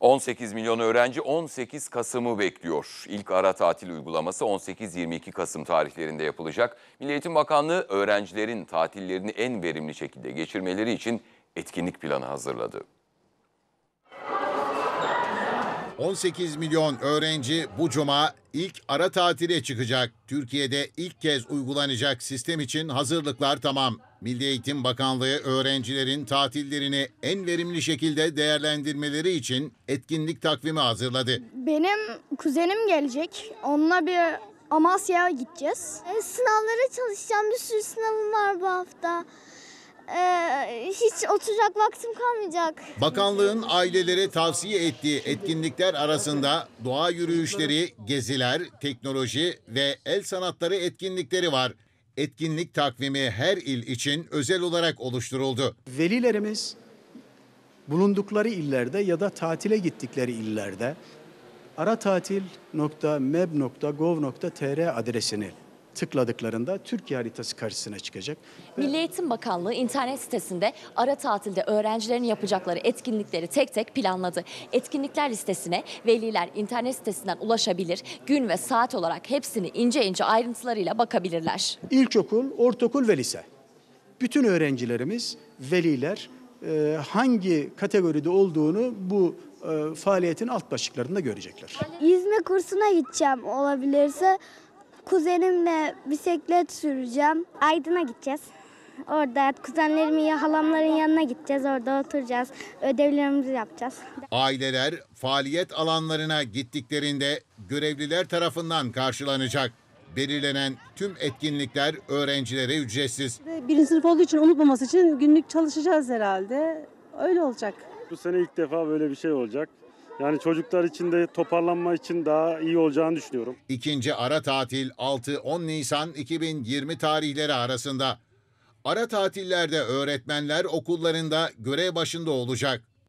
18 milyon öğrenci 18 Kasım'ı bekliyor. İlk ara tatil uygulaması 18-22 Kasım tarihlerinde yapılacak. Milli Eğitim Bakanlığı öğrencilerin tatillerini en verimli şekilde geçirmeleri için etkinlik planı hazırladı. 18 milyon öğrenci bu cuma ilk ara tatile çıkacak. Türkiye'de ilk kez uygulanacak sistem için hazırlıklar tamam. Milli Eğitim Bakanlığı öğrencilerin tatillerini en verimli şekilde değerlendirmeleri için etkinlik takvimi hazırladı. Benim kuzenim gelecek. Onunla bir Amasya'ya gideceğiz. E, sınavlara çalışacağım. Bir sürü sınavım var bu hafta. Ee, hiç oturacak vaktim kalmayacak. Bakanlığın ailelere tavsiye ettiği etkinlikler arasında doğa yürüyüşleri, geziler, teknoloji ve el sanatları etkinlikleri var. Etkinlik takvimi her il için özel olarak oluşturuldu. Velilerimiz bulundukları illerde ya da tatile gittikleri illerde aratatil.meb.gov.tr adresini tıkladıklarında Türkiye haritası karşısına çıkacak. Milli Eğitim Bakanlığı internet sitesinde ara tatilde öğrencilerin yapacakları etkinlikleri tek tek planladı. Etkinlikler listesine veliler internet sitesinden ulaşabilir. Gün ve saat olarak hepsini ince ince ayrıntılarıyla bakabilirler. İlkokul, ortaokul ve lise. Bütün öğrencilerimiz, veliler e, hangi kategoride olduğunu bu e, faaliyetin alt başlıklarında görecekler. İzme kursuna gideceğim olabilirse Kuzenimle bisiklet süreceğim. Aydın'a gideceğiz. Orada kuzenlerimin ya halamların yanına gideceğiz. Orada oturacağız. Ödevlerimizi yapacağız. Aileler faaliyet alanlarına gittiklerinde görevliler tarafından karşılanacak. Belirlenen tüm etkinlikler öğrencilere ücretsiz. Birinci sınıf olduğu için unutmaması için günlük çalışacağız herhalde. Öyle olacak. Bu sene ilk defa böyle bir şey olacak. Yani çocuklar için de toparlanma için daha iyi olacağını düşünüyorum. İkinci ara tatil 6-10 Nisan 2020 tarihleri arasında. Ara tatillerde öğretmenler okullarında görev başında olacak.